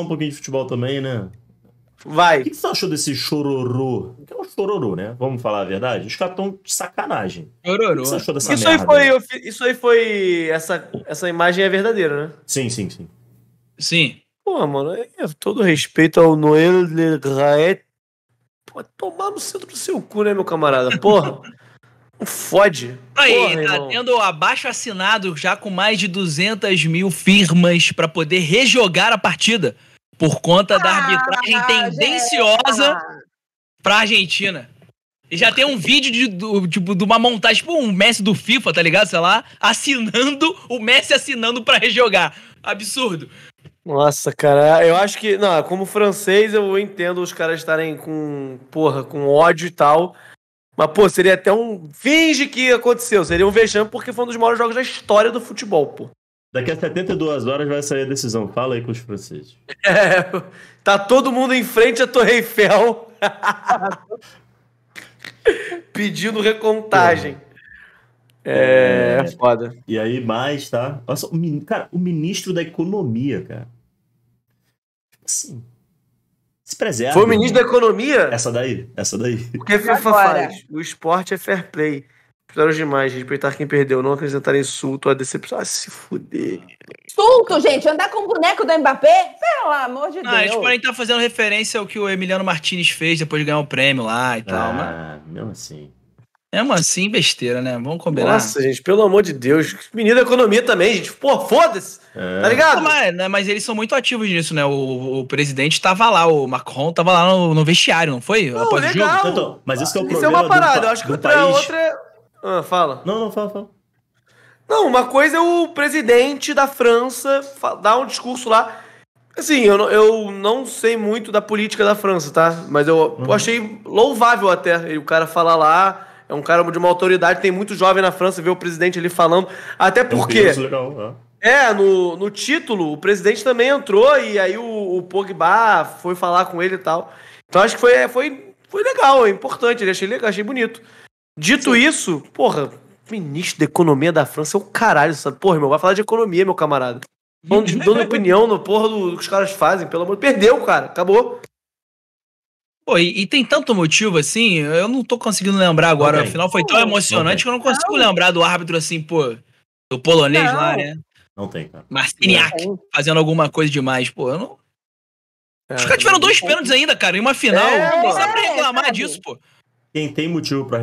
um pouquinho de futebol também, né? Vai. O que, você achou desse chororô? Que é um chororô, né? Vamos falar a verdade? Os caras estão de sacanagem. Chororô. O que você achou dessa isso merda? Aí foi, isso aí foi. Essa, essa imagem é verdadeira, né? Sim, sim, sim. Sim. Pô, mano, todo respeito ao Noel Le Raet Pô, tomar no centro do seu cu, né, meu camarada? Porra. Fode. Aí, tá irmão. tendo abaixo assinado já com mais de 200 mil firmas para poder rejogar a partida por conta ah, da arbitragem ah, tendenciosa para Argentina. E já tem um vídeo de, do, tipo, de uma montagem, tipo um Messi do FIFA, tá ligado? Sei lá, assinando, o Messi assinando para rejogar. Absurdo. Nossa, cara, eu acho que, não, como francês, eu entendo os caras estarem com, porra, com ódio e tal. Mas, pô, seria até um. Finge que aconteceu. Seria um vexame porque foi um dos maiores jogos da história do futebol, pô. Daqui a 72 horas vai sair a decisão. Fala aí com os franceses. É, tá todo mundo em frente à Torre Eiffel pedindo recontagem. É, é foda. E aí, mais, tá? Nossa, o, cara, o ministro da Economia, cara. Tipo assim. Se preserva. Foi o ministro né? da Economia? Essa daí, essa daí. O que é a FIFA faz? O esporte é fair play. Fizeram demais, respeitar quem perdeu, não acrescentar insulto a decepção. Ah, se fuder. Insulto, gente? Andar com o boneco do Mbappé? Pelo amor de ah, Deus. gente pode estar fazendo referência ao que o Emiliano Martinez fez depois de ganhar o prêmio lá e ah, tal. Ah, mas... mesmo assim. É, assim, besteira, né? Vamos combinar. Nossa, gente, pelo amor de Deus. Menino da economia também, gente. Pô, foda-se. É. Tá ligado? mas, né, mas, eles são muito ativos nisso, né? O, o presidente tava lá, o Macron tava lá no, no vestiário, não foi? Não, Após legal. Então, então, mas isso ah, é o problema. Isso é uma parada. Do, eu acho que outra, país, outra ah, fala. Não, não, fala, fala. Não, uma coisa é o presidente da França dar um discurso lá. Assim, eu, não, eu não sei muito da política da França, tá? Mas eu, uhum. eu achei louvável até o cara falar lá. É um cara de uma autoridade, tem muito jovem na França, ver o presidente ali falando. Até porque. Um legal, É, no, no título, o presidente também entrou e aí o, o Pogba foi falar com ele e tal. Então acho que foi, é, foi, foi legal, é importante, achei legal, achei bonito. Dito Sim. isso, porra, ministro da economia da França é o caralho, sabe? Porra, meu, vai falar de economia, meu camarada. Dando, dando opinião no porra do, do, que os caras fazem, pelo amor. Perdeu, cara, acabou. Pô, e, e, tem tanto motivo assim, eu não tô conseguindo lembrar agora. Okay. Afinal, foi tão emocionante que eu não consigo não. lembrar do árbitro assim, pô, do polonês lá, né? Não tem, cara. Marciniak fazendo alguma coisa demais, pô. Eu não, é, Os caras tiveram dois pênaltis ainda, cara, em uma final. É, não dá é, pra é, reclamar é, disso, pô. Quem tem motivo pra